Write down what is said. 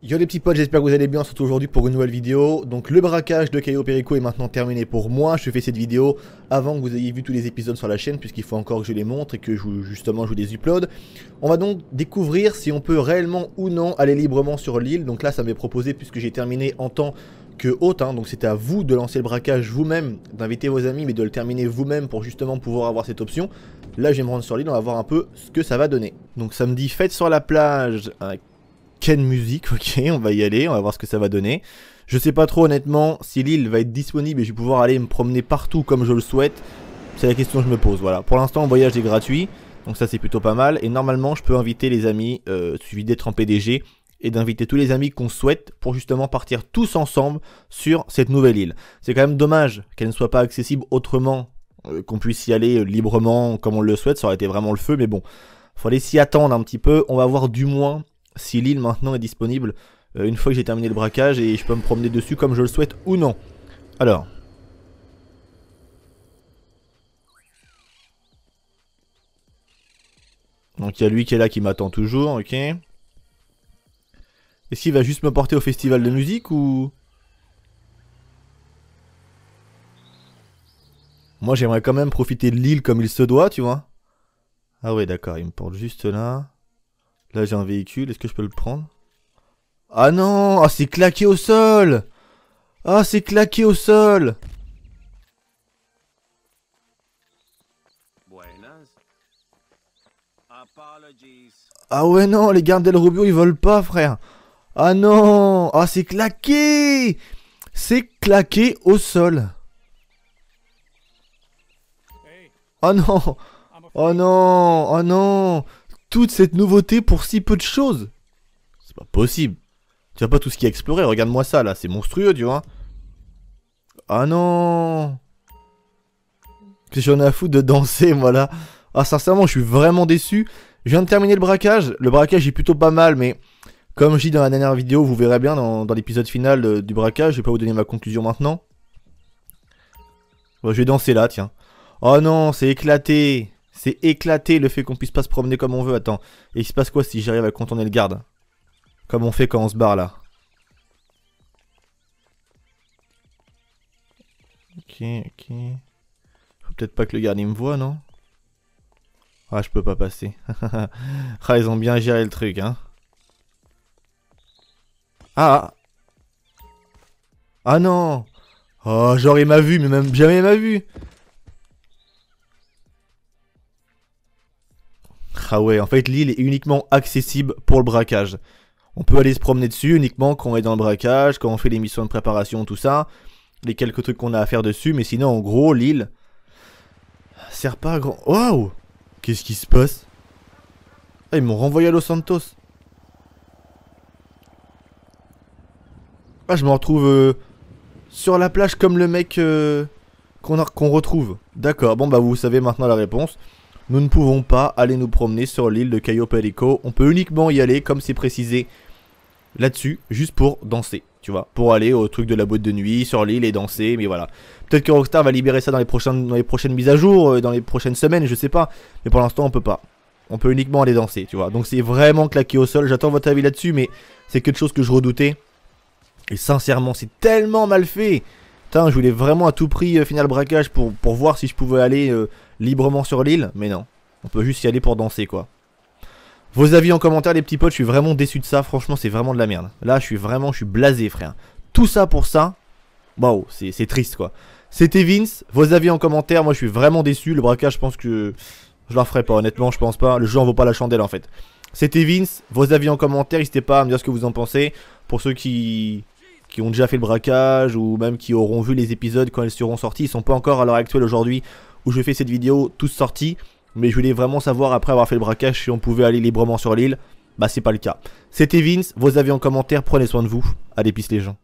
Yo les petits potes, j'espère que vous allez bien, on aujourd'hui pour une nouvelle vidéo. Donc le braquage de Caillou Perico est maintenant terminé pour moi, je fais cette vidéo avant que vous ayez vu tous les épisodes sur la chaîne puisqu'il faut encore que je les montre et que je, justement je les upload. On va donc découvrir si on peut réellement ou non aller librement sur l'île, donc là ça m'est proposé puisque j'ai terminé en tant que haute, hein. donc c'était à vous de lancer le braquage vous-même, d'inviter vos amis mais de le terminer vous-même pour justement pouvoir avoir cette option. Là je vais me rendre sur l'île, on va voir un peu ce que ça va donner. Donc samedi, fête sur la plage musique ok, on va y aller, on va voir ce que ça va donner. Je sais pas trop honnêtement si l'île va être disponible et je vais pouvoir aller me promener partout comme je le souhaite. C'est la question que je me pose, voilà. Pour l'instant, le voyage est gratuit, donc ça c'est plutôt pas mal. Et normalement, je peux inviter les amis, euh, suivi d'être en PDG, et d'inviter tous les amis qu'on souhaite pour justement partir tous ensemble sur cette nouvelle île. C'est quand même dommage qu'elle ne soit pas accessible autrement, euh, qu'on puisse y aller euh, librement comme on le souhaite, ça aurait été vraiment le feu, mais bon, fallait s'y attendre un petit peu, on va voir du moins si l'île maintenant est disponible euh, une fois que j'ai terminé le braquage et je peux me promener dessus comme je le souhaite ou non. Alors. Donc il y a lui qui est là qui m'attend toujours, ok. Est-ce qu'il va juste me porter au festival de musique ou... Moi j'aimerais quand même profiter de l'île comme il se doit, tu vois. Ah ouais d'accord, il me porte juste là. Là, j'ai un véhicule. Est-ce que je peux le prendre Ah non Ah, c'est claqué au sol Ah, c'est claqué au sol Ah ouais, non, les gardes d'El Rubio, ils veulent pas, frère Ah non Ah, c'est claqué C'est claqué au sol Oh non Oh non Oh non toute cette nouveauté pour si peu de choses C'est pas possible. Tu vois pas tout ce qui est a exploré, regarde-moi ça là, c'est monstrueux, tu vois. Ah non Que j'en ai à de danser, voilà. Ah sincèrement, je suis vraiment déçu. Je viens de terminer le braquage. Le braquage est plutôt pas mal, mais comme je dis dans la dernière vidéo, vous verrez bien dans, l'épisode final du braquage. Je vais pas vous donner ma conclusion maintenant. Bon, je vais danser là, tiens. Oh non, c'est éclaté. C'est éclaté le fait qu'on puisse pas se promener comme on veut. Attends, et il se passe quoi si j'arrive à contourner le garde Comme on fait quand on se barre là. Ok, ok. Faut peut-être pas que le garde il me voit, non Ah, je peux pas passer. ah, ils ont bien géré le truc, hein. Ah Ah non Oh, genre il m'a vu, mais même jamais il m'a vu Ah ouais, en fait l'île est uniquement accessible pour le braquage. On peut aller se promener dessus uniquement quand on est dans le braquage, quand on fait les missions de préparation, tout ça, les quelques trucs qu'on a à faire dessus, mais sinon en gros l'île sert pas à grand... Waouh Qu'est-ce qui se passe Ah ils m'ont renvoyé à Los Santos. Ah je me retrouve euh, sur la plage comme le mec euh, qu'on retrouve. D'accord, bon bah vous savez maintenant la réponse. Nous ne pouvons pas aller nous promener sur l'île de Cayo Perico. On peut uniquement y aller, comme c'est précisé là-dessus, juste pour danser, tu vois. Pour aller au truc de la boîte de nuit, sur l'île et danser, mais voilà. Peut-être que Rockstar va libérer ça dans les, prochaines, dans les prochaines mises à jour, euh, dans les prochaines semaines, je sais pas. Mais pour l'instant, on peut pas. On peut uniquement aller danser, tu vois. Donc c'est vraiment claqué au sol. J'attends votre avis là-dessus, mais c'est quelque chose que je redoutais. Et sincèrement, c'est tellement mal fait. Putain, je voulais vraiment à tout prix finir euh, final braquage pour, voir si je pouvais aller euh, librement sur l'île, mais non. On peut juste y aller pour danser, quoi. Vos avis en commentaire, les petits potes, je suis vraiment déçu de ça. Franchement, c'est vraiment de la merde. Là, je suis vraiment, je suis blasé, frère. Tout ça pour ça, waouh, c'est triste, quoi. C'était Vince. Vos avis en commentaire, moi, je suis vraiment déçu. Le braquage, je pense que je la ferai pas, honnêtement, je pense pas. Le jeu en vaut pas la chandelle, en fait. C'était Vince. Vos avis en commentaire, n'hésitez pas à me dire ce que vous en pensez. Pour ceux qui ont déjà fait le braquage ou même qui auront vu les épisodes quand ils seront sortis, ils sont pas encore à l'heure actuelle aujourd'hui où je fais cette vidéo tous sortis. Mais je voulais vraiment savoir après avoir fait le braquage si on pouvait aller librement sur l'île. Bah c'est pas le cas. C'était Vince, vos avis en commentaire, prenez soin de vous. Allez pisse les gens.